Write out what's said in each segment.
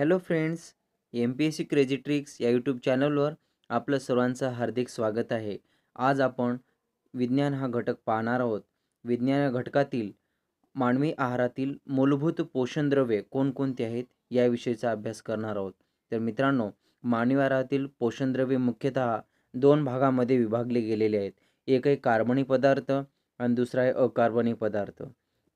hello friends M P S C crazy tricks या YouTube चॅनलवर आपलं सर्वांचं हार्दिक स्वागत आहे आज आपण विज्ञान हा घटक पाहणार आहोत विज्ञान या घटकातील मानवी आहारातील मूलभूत पोषणद्रव्ये कोणकोणती आहेत याविषयीचा अभ्यास करणार आहोत तर मित्रांनो मानवी आहारातील पोषणद्रव्ये मुख्यतः दोन भागामध्ये विभागले गेलेले आहेत एक आहे कार्बनी पदार्थ आणि दुसरा आहे अकार्बनी पदार्थ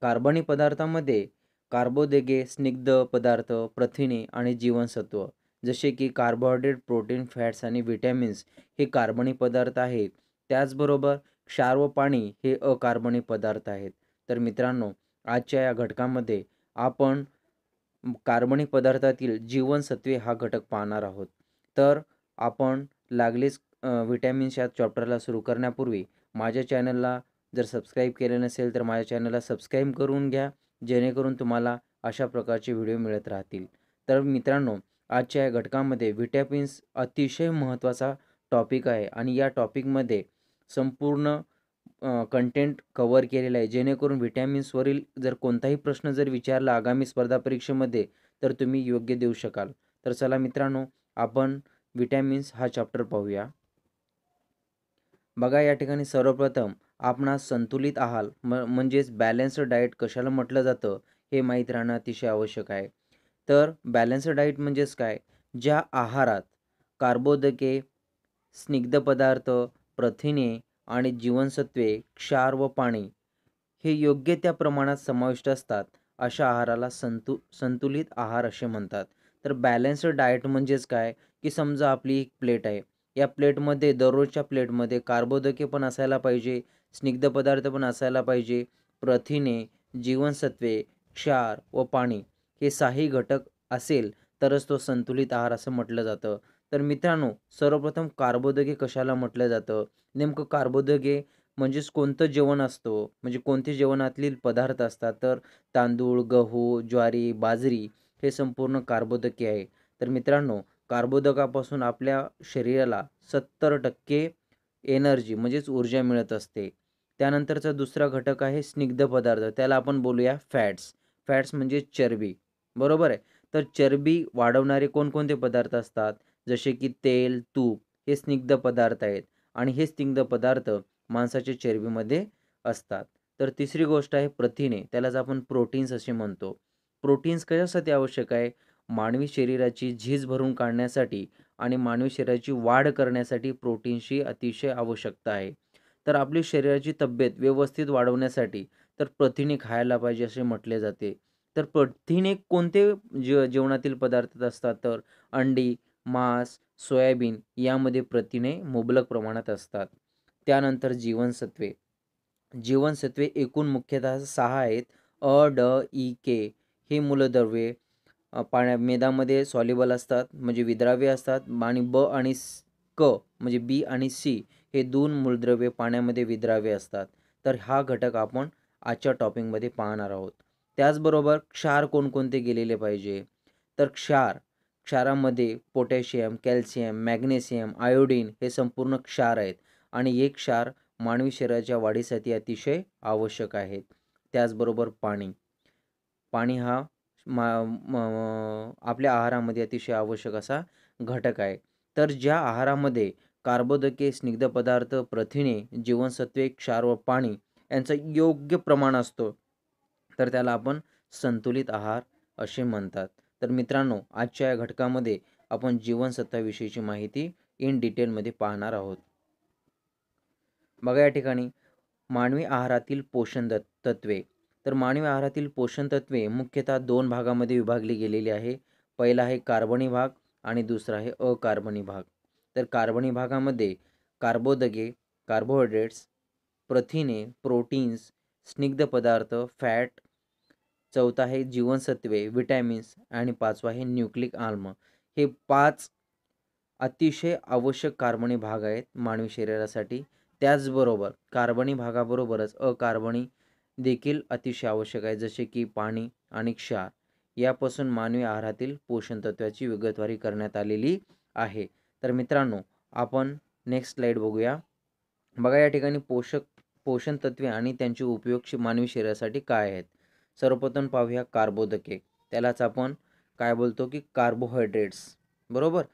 कार्बनी पदार्थामध्ये कार्बोदेगे स्निग्ध पदार्थ प्रथिने आणि जीवनसत्व जसे की कार्बोहायड्रेट प्रोटीन फॅट्स आणि व्हिटॅमिन्स हे कार्बनी पदार्थ आहेत त्याचबरोबर क्षार व पाणी हे अकार्बनी पदार्थ आहेत तर मित्रांनो आजच्या या घटकामध्ये आपण कार्बनिक पदार्थातील जीवनसत्वे हा घटक पाहणार आहोत तर आपण लागलेच व्हिटॅमिन्स या चॅप्टरला सुरू करण्यापूर्वी माझ्या चॅनलला जर सबस्क्राईब केले नसेल तर माझ्या चॅनलला सबस्क्राईब करून घ्या जेणेकरून तुम्हाला अशा प्रकारचे व्हिडिओ मिळत राहतील तर मित्रांनो आजच्या या घटकामध्ये व्हिटॅपिन्स अतिशय महत्त्वाचा टॉपिक आहे आणि या टॉपिकमध्ये संपूर्ण कंटेंट कवर केलेला आहे जेणेकरून व्हिटॅमिन्सवरील जर कोणताही प्रश्न जर विचारला आगामी स्पर्धा परीक्षेमध्ये तर तुम्ही योग्य देऊ शकाल तर चला मित्रांनो आपण विटॅमिन्स हा चॅप्टर पाहूया बघा या ठिकाणी सर्वप्रथम आपण संतुलित आहार म म्हणजेच बॅलन्स्ड डाएट कशाला म्हटलं जातं हे माहीत राहणं अतिशय आवश्यक आहे तर बॅलन्स्ड डाएट म्हणजेच काय ज्या आहारात कार्बोदके स्निग्ध पदार्थ प्रथिने आणि जीवनसत्वे क्षार व पाणी हे योग्य त्या प्रमाणात समाविष्ट असतात अशा आहाराला संतु संतुलित आहार असे म्हणतात तर बॅलन्स्ड डाएट म्हणजेच काय की समजा आपली एक प्लेट आहे या प्लेटमध्ये दररोजच्या प्लेटमध्ये कार्बोदके पण असायला पाहिजे स्निग्ध पदार्थ पण असायला पाहिजे प्रथिने जीवनसत्वे क्षार व पाणी हे साही घटक असेल तरच तो संतुलित आहार असं म्हटलं जातं तर मित्रांनो सर्वप्रथम कार्बोदके कशाला म्हटलं जातं नेमकं कार्बोदके म्हणजेच कोणतं जेवण असतो म्हणजे कोणते जेवणातील पदार्थ असतात तर तांदूळ गहू ज्वारी बाजरी हे संपूर्ण कार्बोदके आहे तर मित्रांनो कार्बोदकापासून आपल्या शरीराला सत्तर टक्के एनर्जी म्हणजेच ऊर्जा मिळत असते त्यानंतरचा दुसरा घटक आहे स्निग्ध पदार्थ त्याला आपण बोलूया फॅट्स फॅट्स म्हणजे चरबी बरोबर आहे तर चरबी वाढवणारे कोणकोणते पदार्थ असतात जसे की तेल तूप हे स्निग्ध पदार्थ आहेत आणि हे स्निग्ध पदार्थ माणसाच्या चरबीमध्ये असतात तर तिसरी गोष्ट आहे प्रथिने त्यालाच आपण प्रोटीन्स असे म्हणतो प्रोटीन्स कशासाठी आवश्यक आहे मानवी शरीराची झीज भरून काढण्यासाठी आणि मानवी शरीराची वाढ करण्यासाठी प्रोटीनशी अतिशय आवश्यकता आहे तर आपली शरीराची तब्येत व्यवस्थित वाढवण्यासाठी तर प्रथिने खायला पाहिजे असे म्हटले जाते तर प्रथिने कोणते ज जेवणातील पदार्थ असतात तर अंडी मांस सोयाबीन यामध्ये प्रथिने मुबलक प्रमाणात असतात त्यानंतर जीवनसत्वे जीवनसत्वे एकूण मुख्यतः सहा आहेत अ ड ई के हे मूलद्रव्ये पाण्या मेदामध्ये सॉलिबल असतात म्हणजे विद्राव्य असतात आणि ब आणि क म्हणजे बी आणि सी हे दोन मूलद्रव्य पाण्यामध्ये विद्राव्य असतात तर हा घटक आपण आजच्या टॉपिकमध्ये पाहणार आहोत त्याचबरोबर क्षार कोणकोणते गेलेले पाहिजे तर क्षार क्षारामध्ये पोटॅशियम कॅल्शियम मॅग्नेशियम आयोडीन हे संपूर्ण क्षार आहेत आणि हे क्षार मानवी शरीराच्या वाढीसाठी अतिशय आवश्यक आहेत त्याचबरोबर पाणी पाणी हा मा आपल्या आहारामध्ये अतिशय आवश्यक असा घटक आहे तर ज्या आहारामध्ये कार्बोदके स्निग्ध पदार्थ प्रथिने जीवनसत्वे क्षार व पाणी यांचा योग्य प्रमाण असतो तर त्याला आपण संतुलित आहार असे म्हणतात तर मित्रांनो आजच्या या घटकामध्ये आपण जीवनसत्वाविषयीची माहिती इन डिटेलमध्ये पाहणार आहोत बघा या ठिकाणी मानवी आहारातील पोषण तत्वे तर मानवी आहारातील पोषण तत्वे मुख्यतः दोन भागामध्ये विभागली गेलेली आहे पहिला आहे कार्बनी भाग आणि दुसरा आहे अकार्बनी भाग तर कार्बनी भागामध्ये कार्बोदगे कार्बोहायड्रेट्स प्रथिने प्रोटीन्स स्निग्ध पदार्थ फॅट चौथा आहे जीवनसत्वे विटॅमिन्स आणि पाचवा आहे न्यूक्लिक आल्म हे पाच अतिशय आवश्यक कार्बनी भाग आहेत मानवी शरीरासाठी त्याचबरोबर कार्बनी भागाबरोबरच अकार्बनी देखील अतिशय आवश्यक आहे जसे की पाणी आणि क्षार यापासून मानवी आहारातील पोषण तत्वाची विगतवारी करण्यात आलेली आहे तर मित्रांनो आपण नेक्स्ट स्लाईड बघूया बघा या ठिकाणी पोषक पोषण तत्वे आणि त्यांचे उपयोग मानवी शरीरासाठी काय आहेत सर्वप्रथम पाहूया कार्बोदके त्यालाच आपण काय बोलतो की कार्बोहायड्रेट्स बरोबर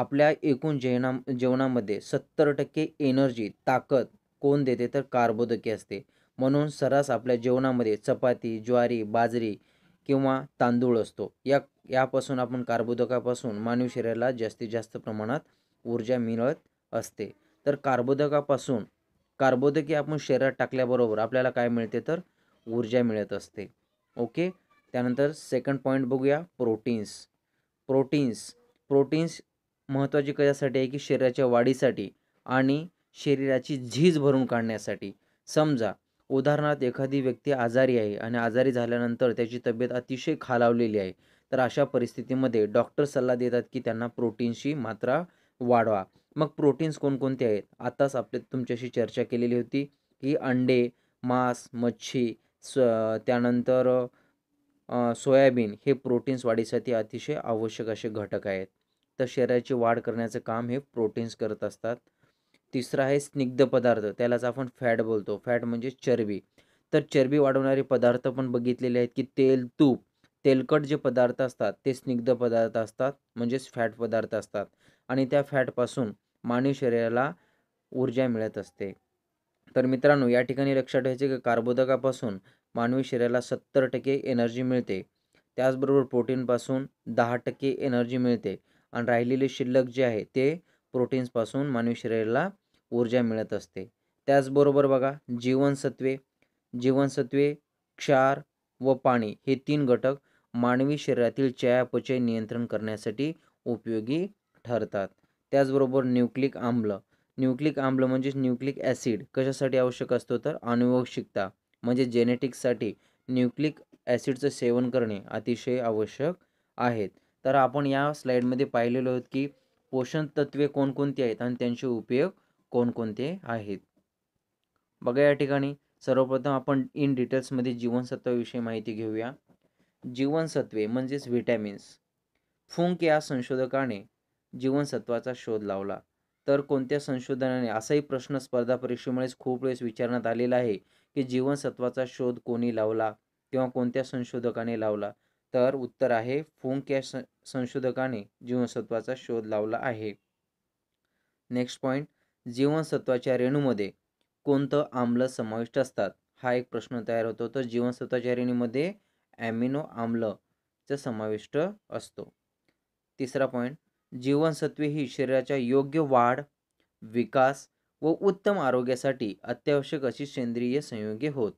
आपल्या एकूण जेवणा जेवणामध्ये सत्तर टक्के एनर्जी ताकद कोण देते तर कार्बोदके असते म्हणून सर्रास आपल्या जेवणामध्ये चपाती ज्वारी बाजरी किंवा तांदूळ असतो या यापासून आपण कार्बोदकापासून मानवी शरीराला जास्तीत जास्त प्रमाणात ऊर्जा मिळत असते तर कार्बोदकापासून कार्बोदके आपण शरीरात टाकल्याबरोबर आपल्याला काय मिळते तर ऊर्जा मिळत असते ओके त्यानंतर सेकंड पॉईंट बघूया प्रोटीन्स प्रोटीन्स प्रोटीन्स महत्त्वाची कशासाठी आहे की शरीराच्या वाढीसाठी आणि शरीराची झीज भरून काढण्यासाठी समजा उदाहरणार्थ एखादी व्यक्ती आजारी आहे आणि आजारी झाल्यानंतर त्याची तब्येत अतिशय खालावलेली आहे तर अशा परिस्थितीमध्ये डॉक्टर सल्ला देतात की त्यांना प्रोटीन्सची मात्रा वाढवा मग प्रोटीन्स कोणकोणते आहेत आत्ताच आपले तुमच्याशी चर्चा केलेली होती की अंडे मांस मच्छी स त्यानंतर सोयाबीन हे प्रोटीन्स वाढीसाठी अतिशय आवश्यक असे घटक आहेत तर शरीराची वाढ करण्याचं काम हे प्रोटीन्स करत असतात तिसरा आहे स्निग्ध पदार्थ त्यालाच आपण फॅट बोलतो फॅट म्हणजे चरबी तर चरबी वाढवणारे पदार्थ पण बघितलेले आहेत की तेल तूप तेलकट जे पदार्थ असतात ते स्निग्ध पदार्थ असतात म्हणजेच फॅट पदार्थ असतात आणि त्या फॅटपासून मानवी शरीराला ऊर्जा मिळत असते तर मित्रांनो या ठिकाणी लक्षात ठेवायचे की कार्बोदकापासून मानवी शरीराला सत्तर टक्के एनर्जी मिळते त्याचबरोबर प्रोटीनपासून दहा टक्के एनर्जी मिळते आणि राहिलेले शिल्लक जे आहे ते प्रोटीन्सपासून मानवी शरीराला ऊर्जा मिळत असते त्याचबरोबर बघा जीवनसत्वे जीवनसत्वे क्षार व पाणी हे तीन घटक मानवी शरीरातील चयापचय नियंत्रण करण्यासाठी उपयोगी ठरतात त्याचबरोबर न्यूक्लिक आम्ल न्यूक्लिक आम्ल म्हणजेच न्यूक्लिक ॲसिड कशासाठी आवश्यक असतो तर अनुवंशिकता म्हणजे जेनेटिक्ससाठी न्यूक्लिक ॲसिडचं सेवन करणे अतिशय आवश्यक आहेत तर आपण या स्लाईडमध्ये पाहिलेलो आहोत की पोषण तत्वे कोणकोणती आहेत आणि त्यांचे उपयोग कोणकोणते आहेत बघा या ठिकाणी सर्वप्रथम आपण इन डिटेल्समध्ये जीवनसत्वाविषयी माहिती घेऊया जीवनसत्वे म्हणजेच व्हिटॅमिन्स फुंक या संशोधकाने जीवनसत्वाचा शोध लावला तर कोणत्या संशोधनाने असाही प्रश्न स्पर्धा परीक्षेमुळेच खूप वेळेस विचारण्यात आलेला आहे की जीवनसत्वाचा शोध कोणी लावला किंवा कोणत्या संशोधकाने लावला तर उत्तर आहे फुंक या संशोधकाने जीवनसत्वाचा शोध लावला आहे नेक्स्ट पॉईंट जीवनसत्वाच्या रेणूमध्ये कोणतं आम्ल समाविष्ट असतात हा एक प्रश्न तयार होतो तर जीवनसत्वाच्या रेणूमध्ये ॲमिनो आम्लचा समाविष्ट असतो तिसरा पॉईंट जीवनसत्वे ही शरीराच्या योग्य वाढ विकास व उत्तम आरोग्यासाठी अत्यावश्यक अशी सेंद्रिय संयोगे होत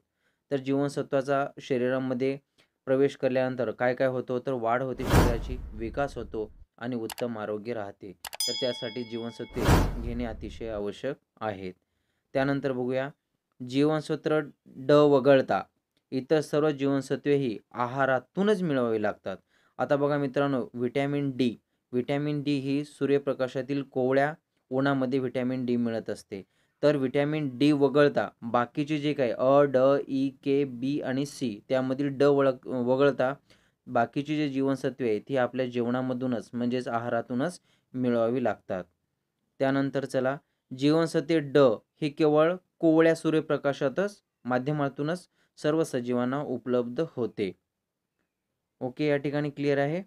तर जीवनसत्वाचा शरीरामध्ये प्रवेश केल्यानंतर काय काय होतो तर वाढ होते शरीराची विकास होतो आणि उत्तम आरोग्य राहते तर त्यासाठी जीवनसत्वे घेणे अतिशय आवश्यक आहेत त्यानंतर बघूया जीवनसूत्र ड वगळता इतर सर्व जीवनसत्वे ही आहारातूनच मिळवावी लागतात आता बघा मित्रांनो व्हिटॅमिन डी व्हिटॅमिन डी ही सूर्यप्रकाशातील कोवळ्या उन्हामध्ये व्हिटॅमिन डी मिळत असते तर व्हिटॅमिन डी वगळता बाकीचे जे काही अ ड ई के बी आणि सी त्यामधील ड वळ वगळता बाकीची जे जीवनसत्वे आहेत ती आपल्या जेवणामधूनच म्हणजेच आहारातूनच मिळवावी लागतात त्यानंतर चला जीवनसत्वे ड हे केवळ कोवळ्या सूर्यप्रकाशातच माध्यमातूनच सर्व सजीवांना उपलब्ध होते ओके या ठिकाणी क्लिअर आहे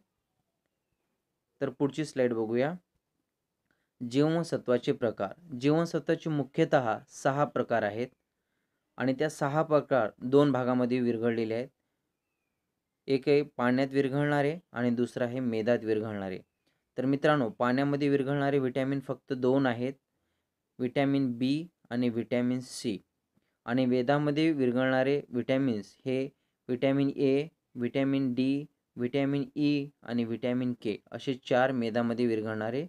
तर पुढची स्लाईड बघूया जीवनसत्वाचे प्रकार जीवनसत्वाचे मुख्यतः सहा प्रकार आहेत आणि त्या सहा प्रकार दोन भागामध्ये विरघळलेले आहेत एक आहे पाण्यात विरघळणारे आणि दुसरं आहे मेदात विरघळणारे तर मित्रांनो पाण्यामध्ये विरघळणारे व्हिटॅमिन फक्त दोन आहेत व्हिटॅमिन बी आणि व्हिटॅमिन सी आणि वेदामध्ये विरघळणारे विटॅमिन्स हे vitamin A vitamin D vitamin E e आणि व्हिटॅमिन के असे चार मेदामध्ये विरघळणारे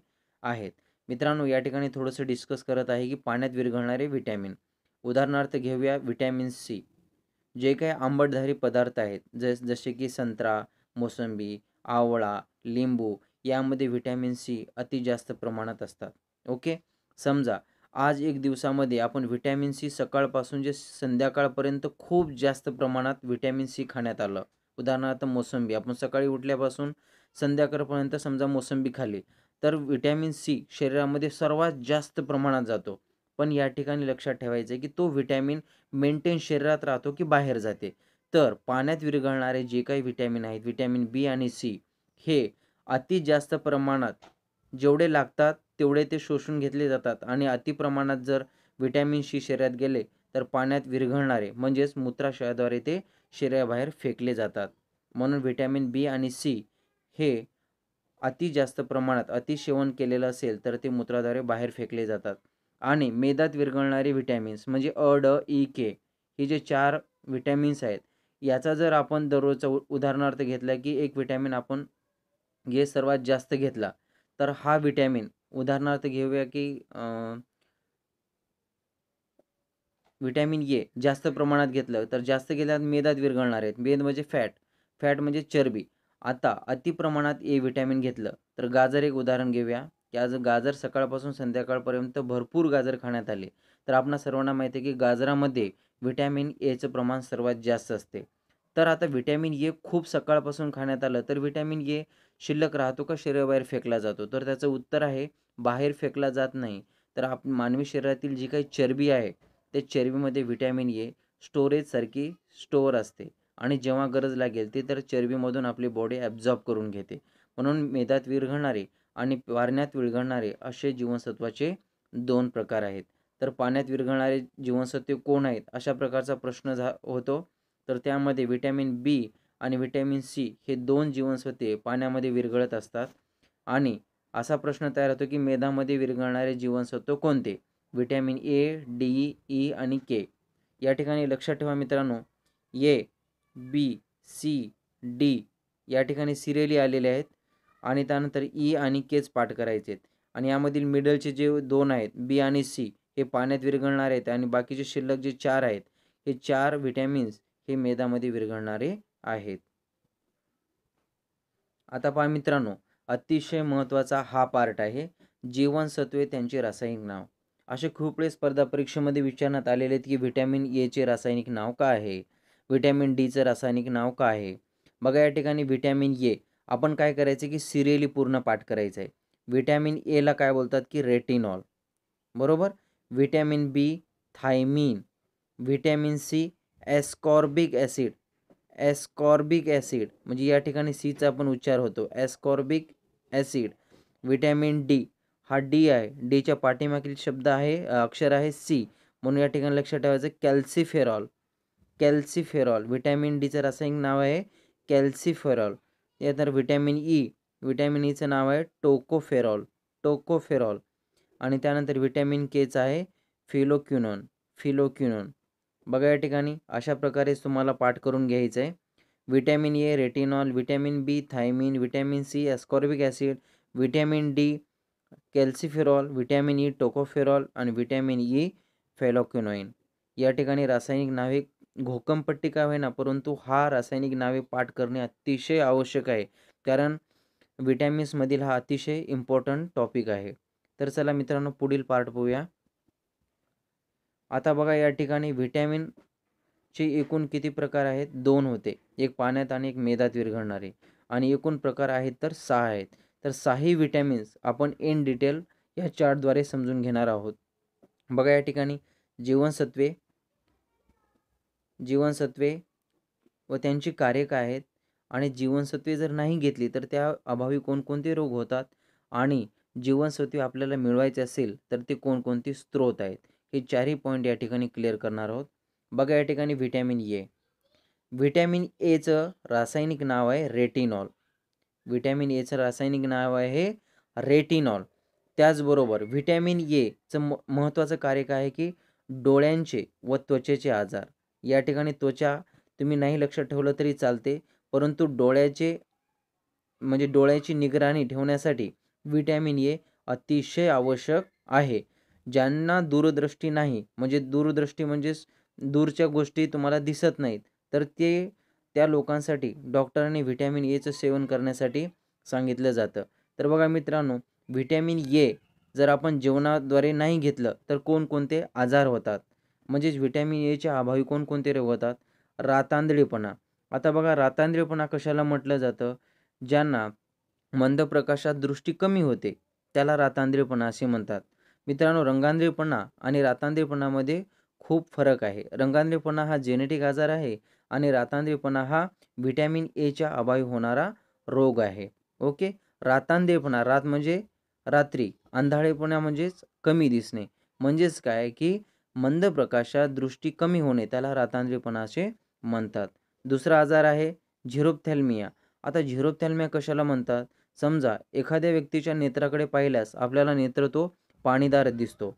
आहेत मित्रांनो या ठिकाणी थोडंसं डिस्कस करत आहे की पाण्यात विरघळणारे व्हिटॅमिन उदाहरणार्थ घेऊया व्हिटॅमिन सी जे काही आंबटधारी पदार्थ आहेत ज जसे की संत्रा मोसंबी आवळा लिंबू यामध्ये व्हिटॅमिन सी अति जास्त प्रमाणात असतात ओके समजा आज एक दिवसामध्ये आपण व्हिटॅमिन सी सकाळपासून जे संध्याकाळपर्यंत खूप जास्त प्रमाणात व्हिटॅमिन सी खाण्यात आलं उदाहरणार्थ मोसंबी आपण सकाळी उठल्यापासून संध्याकाळपर्यंत समजा मोसंबी खाली तर व्हिटॅमिन सी शरीरामध्ये सर्वात जास्त प्रमाणात जातो पण या ठिकाणी लक्षात ठेवायचं आहे की तो व्हिटॅमिन मेंटेन शरीरात राहतो की बाहेर जाते तर पाण्यात विरघळणारे जे काही व्हिटॅमिन आहेत व्हिटॅमिन बी आणि सी हे अति जास्त प्रमाणात जेवढे लागतात तेवढे ते शोषून घेतले जातात आणि अतिप्रमाणात जर व्हिटॅमिन सी शरीरात गेले तर पाण्यात विरघळणारे म्हणजेच मूत्राशयाद्वारे ते शरीराबाहेर फेकले जातात म्हणून व्हिटॅमिन बी आणि सी हे अति जास्त प्रमाणात सेवन केलेलं असेल तर ते मूत्राद्वारे बाहेर फेकले जातात आणि मेदात विरघळणारे व्हिटॅमिन्स म्हणजे अ ड ई के ही जे चार व्हिटॅमिन्स आहेत याचा जर आपण दररोजचा उदाहरणार्थ घेतला की एक व्हिटॅमिन आपण घे सर्वात जास्त घेतला तर हा व्हिटॅमिन उदाहरणार्थ घेऊया की व्हिटॅमिन ए जास्त प्रमाणात घेतलं तर जास्त घेतल्यात मेदात विरघळणार आहेत मेद म्हणजे फॅट फॅट म्हणजे चरबी आता अति प्रमाणात ए व्हिटॅमिन घेतलं तर गाजर एक उदाहरण घेऊया की आज गाजर सकाळपासून संध्याकाळपर्यंत भरपूर गाजर खाण्यात आले तर आपणा सर्वांना माहिती आहे की गाजरामध्ये व्हिटॅमिन एचं प्रमाण सर्वात जास्त असते तर आता व्हिटॅमिन ए खूप सकाळपासून खाण्यात आलं तर व्हिटॅमिन ए शिल्लक राहतो का शरीराबाहेर फेकला जातो तर त्याचं उत्तर आहे बाहेर फेकला जात नाही तर आप मानवी शरीरातील जी काही चरबी आहे त्या चरबीमध्ये व्हिटॅमिन ए स्टोरेजसारखी स्टोअर असते आणि जेव्हा गरज लागेल ती तर चरबीमधून आपली बॉडी ॲब्झॉर्ब करून घेते म्हणून मेदात विरघळणारे आणि पाण्यात विरघळणारे असे जीवनसत्वाचे दोन प्रकार आहेत तर पाण्यात विरघळणारे जीवनसत्वे कोण आहेत अशा प्रकारचा प्रश्न झा होतो तर त्यामध्ये व्हिटॅमिन बी आणि व्हिटॅमिन सी हे दोन जीवनसत्वे पाण्यामध्ये विरघळत असतात आणि असा प्रश्न तयार होतो की मेदामध्ये विरघळणारे जीवनसत्व कोणते व्हिटॅमिन ए डी ई आणि के या ठिकाणी लक्षात ठेवा मित्रांनो ए बी सी डी या ठिकाणी सिरेली आलेले आहेत आणि त्यानंतर ई आणि केच पाठ करायचे आहेत आणि यामधील मिडलचे जे दोन आहेत बी आणि सी हे पाण्यात विरघळणारे आहेत आणि बाकीचे शिल्लक जे चार आहेत हे चार व्हिटॅमिन्स हे मेदामध्ये विरघळणारे आहेत आता पहा मित्रांनो अतिशय महत्त्वाचा हा पार्ट आहे जीवनसत्वे त्यांचे रासायनिक नाव असे खूप स्पर्धा परीक्षेमध्ये विचारण्यात आलेले आहेत की व्हिटॅमिन एचे रासायनिक नाव काय आहे व्हिटॅमिन डीचं रासायनिक नाव काय आहे बघा या ठिकाणी व्हिटॅमिन ए आपण काय करायचं की सिरियली पूर्ण पाठ करायचं आहे व्हिटॅमिन एला काय बोलतात की रेटिनॉल बरोबर vitamin B thiamine vitamin C ascorbic acid ascorbic acid म्हणजे या ठिकाणी सीचा आपण उच्चार होतो एस्कॉर्बिक ॲसिड व्हिटॅमिन डी हा डी आहे डीच्या पाठीमागील शब्द आहे अक्षर आहे सी म्हणून या ठिकाणी लक्षात ठेवायचं कॅल्सिफेरॉल कॅल्सिफेरॉल व्हिटॅमिन डीचं रासायनिक नाव आहे कॅल्सिफेरॉल तर व्हिटॅमिन ई व्हिटॅमिन ईचं नाव आहे टोकोफेरॉल टोकोफेरॉल आणि त्यानंतर व्हिटॅमिन केचं आहे फिलोक्युनॉन फिलोक्युनॉन बघा या ठिकाणी अशा प्रकारे तुम्हाला पाठ करून घ्यायचं आहे vitamin A retinol vitamin B thiamine vitamin C ascorbic acid vitamin D calciferol vitamin E tocopherol आणि व्हिटॅमिन ई फेलोक्युनॉईन या ठिकाणी रासायनिक नाविक घोकंपट्टी का होईना परंतु हा रासायनिक नावे पाठ करणे अतिशय आवश्यक आहे कारण विटॅमिन्समधील हा अतिशय इम्पॉर्टंट टॉपिक आहे तर चला मित्रांनो पुढील पार्ट पाहूया आता बघा या ठिकाणी व्हिटॅमिनचे एकूण किती प्रकार आहेत दोन होते एक पाण्यात आणि एक मेदात विरघळणारे आणि एकूण प्रकार आहेत तर सहा आहेत तर साही व्हिटॅमिन्स आपण इन डिटेल या चार्टद्वारे समजून घेणार आहोत बघा या ठिकाणी जीवनसत्वे जीवनसत्वे व त्यांची कार्य काय आहेत आणि जीवनसत्वे जर नाही घेतली तर त्या अभावी कोणकोणते रोग होतात आणि जीवनसत्वे आपल्याला मिळवायचे असेल तर ते कोणकोणते स्त्रोत आहेत हे चारही पॉईंट या ठिकाणी क्लिअर करणार आहोत बघा या ठिकाणी व्हिटॅमिन ए व्हिटॅमिन एचं रासायनिक नाव आहे रेटिनॉल व्हिटॅमिन एचं रासायनिक नाव आहे रेटिनॉल त्याचबरोबर व्हिटॅमिन एचं म महत्त्वाचं कार्य काय आहे की डोळ्यांचे व त्वचेचे आजार या ठिकाणी त्वचा तुम्ही नाही लक्षात ठेवलं तरी चालते परंतु डोळ्याचे म्हणजे डोळ्याची निगराणी ठेवण्यासाठी विटॅमिन ए अतिशय आवश्यक आहे ज्यांना दूरदृष्टी नाही म्हणजे दूरदृष्टी म्हणजेच दूरच्या गोष्टी तुम्हाला दिसत नाहीत तर ते त्या लोकांसाठी डॉक्टरांनी व्हिटॅमिन एचं सेवन करण्यासाठी सांगितलं जातं तर बघा मित्रांनो व्हिटॅमिन ए जर आपण जेवणाद्वारे नाही घेतलं तर कोणकोणते आजार होतात म्हणजेच व्हिटॅमिन एच्या अभावी कोणकोणते रोग होतात रातांदळीपणा आता बघा रातांदळीपणा कशाला म्हटलं जातं ज्यांना मंद प्रकाशात दृष्टी कमी होते त्याला रातांदळीपणा असे म्हणतात मित्रांनो रंगांद्रीपणा आणि रातांद्रीपणामध्ये खूप फरक आहे रंगांद्रीपणा हा जेनेटिक आजार आहे आणि रातांद्रीपणा हा व्हिटॅमिन एच्या अभावी होणारा रोग आहे ओके रातांदेपणा रात म्हणजे रात्री अंधाळेपणा म्हणजेच कमी दिसणे म्हणजेच काय की मंद प्रकाशात दृष्टी कमी होणे त्याला रातांद्रीपणा असे म्हणतात दुसरा आजार आहे झिरोपथॅल्मिया आता झिरोपथॅल्मिया कशाला म्हणतात समजा एखाद्या व्यक्तीच्या नेत्राकडे पाहिल्यास आपल्याला नेत्र तो पाणीदार दिसतो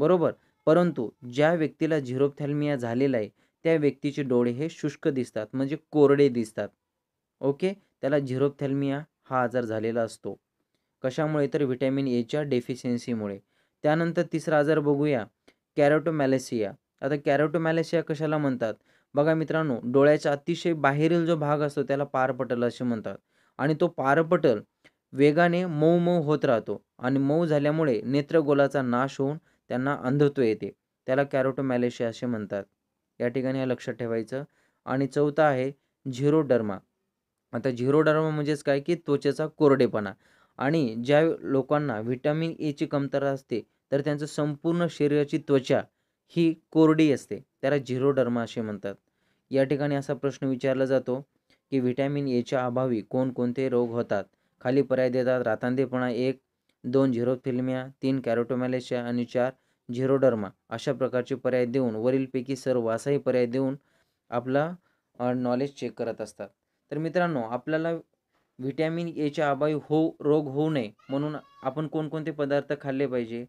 बरोबर परंतु ज्या व्यक्तीला झिरोपथॅल्मिया झालेला आहे त्या व्यक्तीचे डोळे हे शुष्क दिसतात म्हणजे कोरडे दिसतात ओके त्याला झिरोपथॅल्मिया हा आजार झालेला असतो कशामुळे तर व्हिटॅमिन एच्या डेफिशियन्सीमुळे त्यानंतर तिसरा आजार बघूया कॅरोटोमॅलेसिया आता कॅरोटोमॅलेसिया कशाला म्हणतात बघा मित्रांनो डोळ्याच्या अतिशय बाहेरील जो भाग असतो त्याला पारपटल असे म्हणतात आणि तो पारपटल वेगाने मऊ मऊ होत राहतो आणि मऊ झाल्यामुळे नेत्रगोलाचा नाश होऊन त्यांना अंधत्व येते त्याला कॅरोटोमॅलेशिया असे म्हणतात या ठिकाणी हे लक्षात ठेवायचं आणि चौथा आहे झिरोडर्मा आता झिरोडर्मा म्हणजेच काय की त्वचेचा कोरडेपणा आणि ज्या लोकांना व्हिटॅमिन एची कमतरता असते तर त्यांचं संपूर्ण शरीराची त्वचा ही कोरडी असते त्याला झिरोडर्मा असे म्हणतात या ठिकाणी असा प्रश्न विचारला जातो की व्हिटॅमिन एच्या अभावी कोणकोणते रोग होतात खाली पर्याय देतात रातांदेपणा एक दोन झिरोफिल्मिया तीन कॅरोटोमॅलेशिया आणि चार झिरोडर्मा अशा प्रकारचे पर्याय देऊन वरीलपैकी सर्व असाही पर्याय देऊन आपला नॉलेज चेक करत असतात तर मित्रांनो आपल्याला व्हिटॅमिन एच्या अभावी हो रोग होऊ नये म्हणून आपण कोणकोणते पदार्थ खाल्ले पाहिजे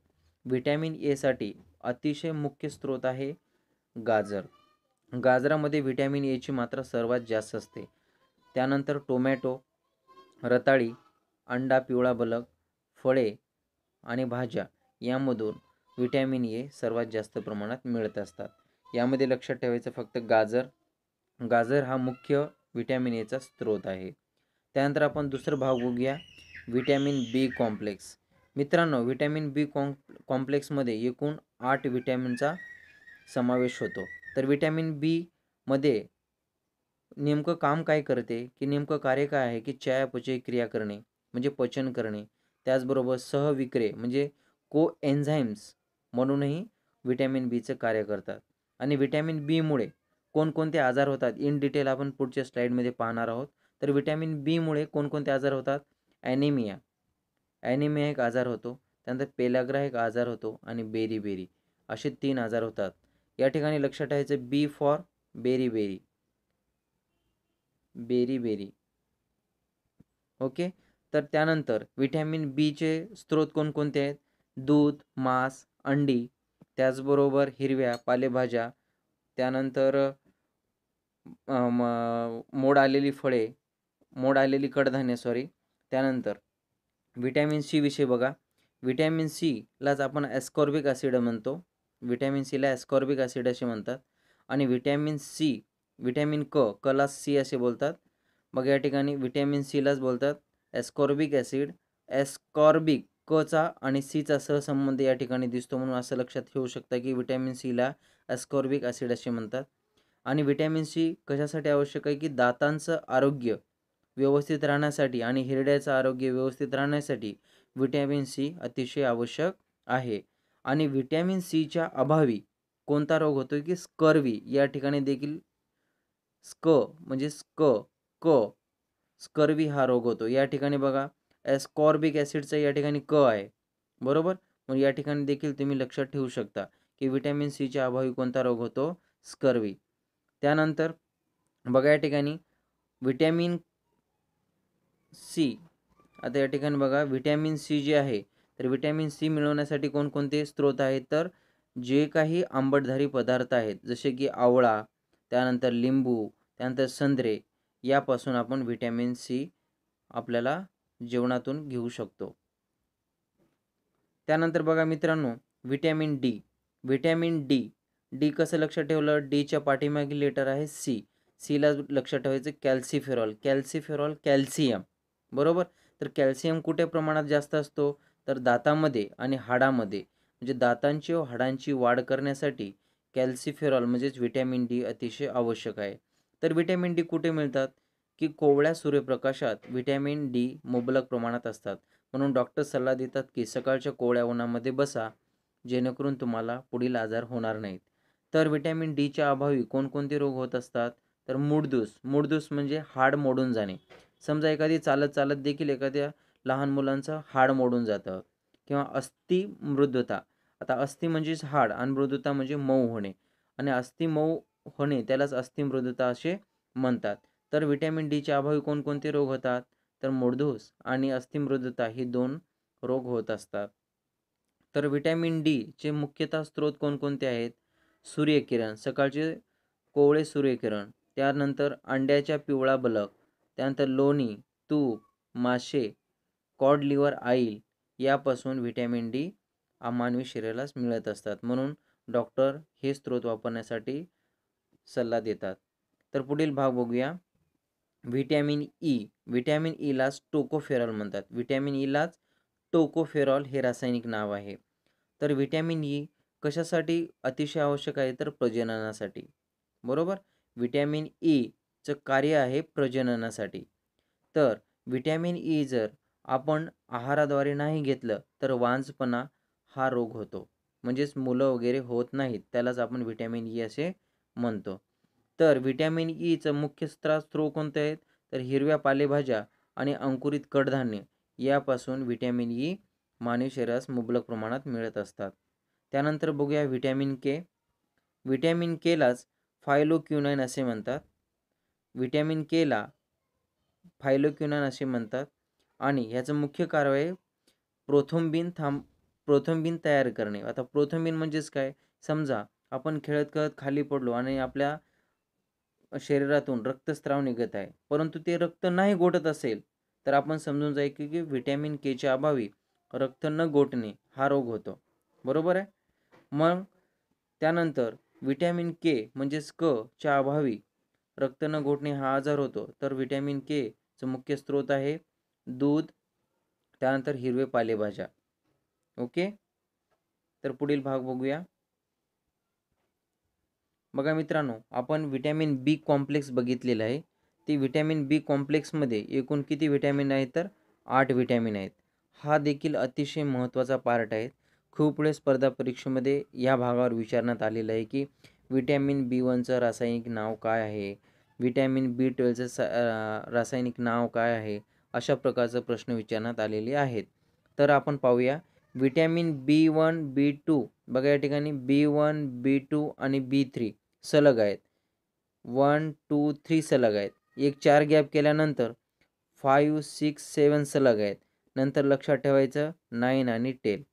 व्हिटॅमिन एसाठी अतिशय मुख्य स्रोत आहे गाजर गाजरामध्ये व्हिटॅमिन एची मात्रा सर्वात जास्त असते त्यानंतर टोमॅटो रताळी अंडा पिवळा बलक फळे आणि भाज्या यामधून व्हिटॅमिन ए सर्वात जास्त प्रमाणात मिळत असतात यामध्ये लक्षात ठेवायचं फक्त गाजर गाजर हा मुख्य व्हिटॅमिन एचा स्रोत आहे त्यानंतर आपण दुसरं भाग बघूया व्हिटॅमिन बी कॉम्प्लेक्स मित्रांनो व्हिटॅमिन बी कॉम कॉम्प्लेक्समध्ये एकूण आठ व्हिटॅमिनचा समावेश होतो तर व्हिटॅमिन बीमध्ये नेमकं काम काय करते की नेमकं कार्य काय आहे की चयापचय क्रिया करणे म्हणजे पचन करणे त्याचबरोबर सहविक्रे म्हणजे को एन्झाईम्स म्हणूनही व्हिटॅमिन बीचं कार्य करतात आणि व्हिटॅमिन बीमुळे कोणकोणते आजार होतात इन डिटेल आपण पुढच्या स्लाईडमध्ये पाहणार आहोत तर व्हिटॅमिन बीमुळे कोणकोणते आजार होतात ॲनिमिया ॲनिमिया एक आजार होतो त्यानंतर पेलाग्रा एक आजार होतो आणि बेरी बेरी असे तीन आजार होतात या ठिकाणी लक्षात ठेवायचं B for berry berry berry berry okay तर त्यानंतर विटॅमिन बीचे स्रोत कोणकोणते आहेत दूध मांस अंडी त्याचबरोबर हिरव्या पालेभाज्या त्यानंतर मोड आलेली फळे मोड आलेली कडधान्य सॉरी त्यानंतर व्हिटॅमिन सी विषय बघा व्हिटॅमिन सीलाच आपण ॲस्कॉर्बिक ॲसिड म्हणतो व्हिटॅमिन सीला ॲस्कॉर्बिक ॲसिड असे म्हणतात आणि व्हिटॅमिन सी व्हिटॅमिन क कला सी असे बोलतात मग या ठिकाणी व्हिटॅमिन सीलाच बोलतात ॲस्कॉर्बिक ॲसिड ॲस्कॉर्बिक कचा आणि सीचा सहसंबंध या ठिकाणी दिसतो म्हणून असं लक्षात ठेवू शकता की व्हिटॅमिन सीला ॲस्कॉर्बिक ॲसिड असे म्हणतात आणि व्हिटॅमिन सी कशासाठी आवश्यक आहे की दातांचं आरोग्य व्यवस्थित राहण्यासाठी आणि हिरड्याचं आरोग्य व्यवस्थित राहण्यासाठी व्हिटॅमिन सी अतिशय आवश्यक आहे आणि व्हिटॅमिन सीच्या अभावी कोणता रोग होतो की स्कर्वी या ठिकाणी देखील स्क म्हणजे स्क क स्कर्वी हा रोग होतो या ठिकाणी बघा एस्कॉर्बिक ॲसिडचा या ठिकाणी क आहे बरोबर मग या ठिकाणी देखील तुम्ही लक्षात ठेवू शकता की व्हिटॅमिन सीच्या अभावी कोणता रोग होतो स्कर्वी त्यानंतर बघा या ठिकाणी व्हिटॅमिन सी आता या ठिकाणी बघा व्हिटॅमिन सी जे आहे तर व्हिटॅमिन सी मिळवण्यासाठी कोणकोणते स्रोत आहेत तर जे काही आंबटधारी पदार्थ आहेत जसे की आवळा त्यानंतर लिंबू त्यानंतर संत्रे यापासून आपण व्हिटॅमिन सी आपल्याला जेवणातून घेऊ शकतो त्यानंतर बघा मित्रांनो vitamin D vitamin D D कसं लक्षात ठेवलं डीच्या पाठीमागे लेटर आहे सी सीला लक्षात ठेवायचं कॅल्सिफेरॉल कॅल्सिफेरॉल कॅल्सियम बरोबर तर कॅल्शियम कुठे प्रमाणात जास्त असतो तर दातामध्ये आणि हाडामध्ये म्हणजे दातांची व हाडांची वाढ करण्यासाठी कॅल्सिफेरॉल म्हणजेच व्हिटॅमिन डी अतिशय आवश्यक आहे तर व्हिटॅमिन डी कुठे मिळतात की कोवळ्या सूर्यप्रकाशात व्हिटॅमिन डी मुबलक प्रमाणात असतात म्हणून डॉक्टर सल्ला देतात की सकाळच्या कोवळ्या उन्हामध्ये बसा जेणेकरून तुम्हाला पुढील आजार होणार नाहीत तर व्हिटॅमिन डीच्या अभावी कोणकोणते रोग होत असतात तर मूडदूस मूडदूस म्हणजे हाड मोडून जाणे समजा एखादी चालत चालत देखील एखाद्या लहान मुलांचं हाड मोडून जातं किंवा अस्थि मृदुता आता अस्थि म्हणजेच हाड आणि मृदुता म्हणजे मऊ होणे आणि अस्थि मऊ होणे त्यालाच अस्थि मृदुता असे म्हणतात तर व्हिटॅमिन डीच्या अभावी कोणकोणते रोग होतात तर मुडधूस आणि अस्थिमृदता हे दोन रोग होत असतात तर व्हिटॅमिन डीचे मुख्यतः स्रोत कोणकोणते आहेत सूर्यकिरण सकाळचे कोवळे सूर्यकिरण त्यानंतर अंड्याच्या पिवळा बलक त्यानंतर लोणी तूप मासे कॉड लिव्हर आईल यापासून व्हिटॅमिन डी मानवी शरीरालाच मिळत असतात म्हणून डॉक्टर हे स्रोत वापरण्यासाठी सल्ला देतात तर पुढील भाग बघूया व्हिटॅमिन ई व्हिटॅमिन ईलाच टोकोफेरॉल म्हणतात व्हिटॅमिन ईलाच टोकोफेरॉल हे रासायनिक नाव आहे तर व्हिटॅमिन ई कशासाठी अतिशय आवश्यक आहे तर प्रजननासाठी बरोबर व्हिटॅमिन ई चं कार्य आहे प्रजननासाठी तर व्हिटॅमिन ई जर आपण आहाराद्वारे नाही घेतलं तर वांजपणा हा रोग होतो म्हणजेच मुलं वगैरे होत नाहीत त्यालाच आपण व्हिटॅमिन ई असे म्हणतो तर व्हिटॅमिन ईचं मुख्य स्त्रा स्त्रोत कोणते आहेत तर हिरव्या पालेभाज्या आणि अंकुरित कडधान्य यापासून व्हिटॅमिन ई मानवी शरीरास मुबलक प्रमाणात मिळत असतात त्यानंतर बघूया व्हिटॅमिन के व्हिटॅमिन केलाच फायलोक्युनाईन असे म्हणतात व्हिटॅमिन केला फायलोक्युनान असे म्हणतात आणि ह्याचं मुख्य आहे प्रोथोंबिन थांब प्रोथोंबिन तयार करणे आता प्रोथोंबिन म्हणजेच काय समजा आपण खेळत खेळत खाली पडलो आणि आपल्या शरीरातून रक्तस्त्राव निघत आहे परंतु ते रक्त नाही गोठत असेल तर आपण समजून जाईल की व्हिटॅमिन केच्या अभावी रक्त न गोठणे हा रोग होतो बरोबर आहे मग त्यानंतर व्हिटॅमिन के म्हणजेच क च्या अभावी रक्त न घोटणे हा आजार होतो तर व्हिटॅमिन केचं मुख्य स्रोत आहे दूध त्यानंतर हिरवे पालेभाज्या ओके तर पुढील भाग बघूया बघा मित्रांनो आपण व्हिटॅमिन बी कॉम्प्लेक्स बघितलेलं आहे ती व्हिटॅमिन बी कॉम्प्लेक्समध्ये एकूण किती व्हिटॅमिन आहेत तर आठ व्हिटॅमिन आहेत हा देखील अतिशय महत्त्वाचा पार्ट आहे खूप वेळेस स्पर्धा परीक्षेमध्ये या भागावर विचारण्यात आलेला आहे की विटॅमिन बी वनचं रासायनिक नाव काय आहे विटॅमिन बी ट्वेल्वचं सा रासायनिक नाव काय आहे अशा प्रकारचं प्रश्न विचारण्यात आलेले आहेत तर आपण पाहूया vitamin B one B two बघा या ठिकाणी बी वन बी टू आणि बी थ्री सलग आहेत वन टू थ्री सलग आहेत एक चार गॅप केल्यानंतर फाईव्ह सिक्स सेवन सलग आहेत नंतर लक्षात ठेवायचं नाईन आणि टेन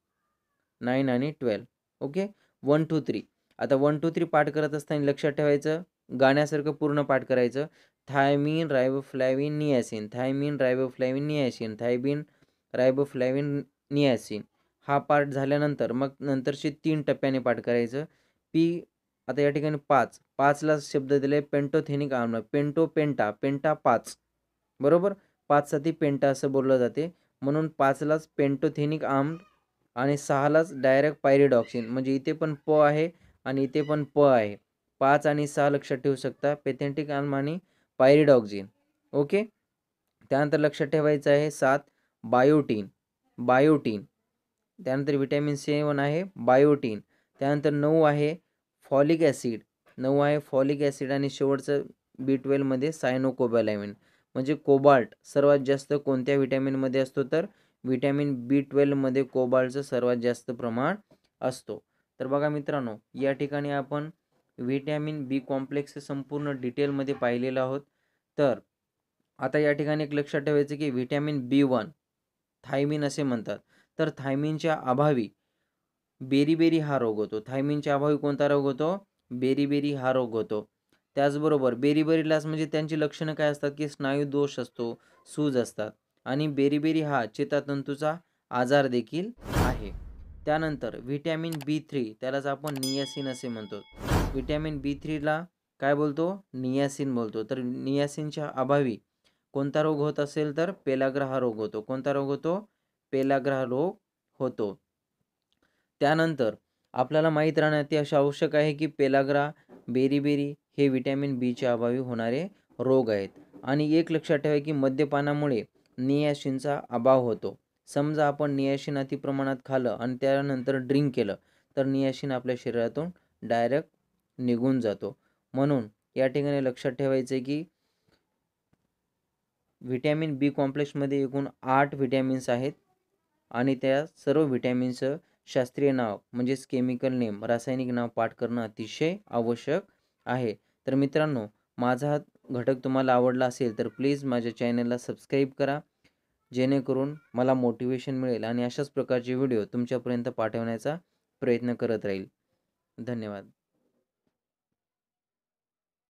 नाईन आणि twelve okay one two three आता वन टू थ्री पाठ करत असताना लक्षात ठेवायचं गाण्यासारखं पूर्ण पाठ करायचं thiamine riboflavin niacin thiamine flavin niacin thiamine flavin niacin हा पाठ झाल्यानंतर मग नंतरचे तीन टप्प्याने पाठ करायचं पी आता या ठिकाणी पाच पाचला शब्द दिले पेंटोथेनिक आम्ल पेंटो पेंटा पेंटा पाच बरोबर पाच साथी पेंटा असं बोललं जाते म्हणून पाचलाच पेंटोथेनिक आम्ल आणि सहालाच डायरेक्ट पायरीडॉक्सिन म्हणजे इथे पण प आहे आणि इथे पण प आहे पाच आणि सहा लक्षात ठेवू शकता पेथेंटिक आल्म आणि पायरिडॉक्झिन ओके त्यानंतर लक्षात ठेवायचं आहे सात बायोटीन बायोटीन त्यानंतर व्हिटॅमिन सेवन आहे बायोटीन त्यानंतर नऊ आहे फॉलिक ॲसिड नऊ आहे फॉलिक ॲसिड आणि शेवटचं बी ट्वेल्वमध्ये सायनोकोबॅलामिन म्हणजे कोबाल्ट सर्वात जास्त कोणत्या व्हिटॅमिनमध्ये असतो तर व्हिटॅमिन बी ट्वेल्वमध्ये कोबाल्टचं सर्वात जास्त प्रमाण असतो तर बघा मित्रांनो या ठिकाणी आपण व्हिटॅमिन बी कॉम्प्लेक्स संपूर्ण डिटेलमध्ये पाहिलेलं आहोत तर आता या ठिकाणी एक लक्षात ठेवायचं की व्हिटॅमिन बी वन थायमिन असे म्हणतात तर थायमिनच्या अभावी बेरीबेरी हा रोग होतो थायमिनच्या अभावी कोणता रोग होतो बेरीबेरी हा रोग होतो त्याचबरोबर बेरीबेरीलाच म्हणजे त्यांची लक्षणं काय असतात की स्नायू दोष असतो सूज असतात आणि बेरीबेरी हा चेतातंतूचा आजार देखील आहे त्यानंतर व्हिटॅमिन बी थ्री त्यालाच आपण नियासिन असे म्हणतो व्हिटॅमिन बी थ्रीला काय बोलतो नियासिन बोलतो तर नियासिनच्या अभावी कोणता रोग होत असेल तर पेलाग्रह रोग होतो कोणता रोग होतो पेलाग्रह रोग होतो त्यानंतर आपल्याला माहीत राहणं ते आवश्यक आहे की पेलाग्रा बेरीबेरी हे व्हिटॅमिन बीच्या अभावी होणारे रोग आहेत आणि एक लक्षात ठेवा की मद्यपानामुळे नियासिनचा अभाव होतो समजा आपण नियाशिन अति प्रमाणात खाल्लं आणि त्यानंतर ड्रिंक केलं तर नियाशिन आपल्या शरीरातून डायरेक्ट निघून जातो म्हणून या ठिकाणी लक्षात ठेवायचं आहे की व्हिटॅमिन बी कॉम्प्लेक्समध्ये एकूण आठ व्हिटॅमिन्स आहेत आणि त्या सर्व व्हिटॅमिन्सचं शास्त्रीय नाव म्हणजेच केमिकल नेम रासायनिक नाव पाठ करणं अतिशय आवश्यक आहे तर मित्रांनो माझा घटक तुम्हाला आवडला असेल तर प्लीज माझ्या चॅनलला सबस्क्राईब करा जेणेकरून मला मोटिवेशन मिळेल आणि अशाच प्रकारचे व्हिडिओ तुमच्यापर्यंत पाठवण्याचा प्रयत्न करत राहील धन्यवाद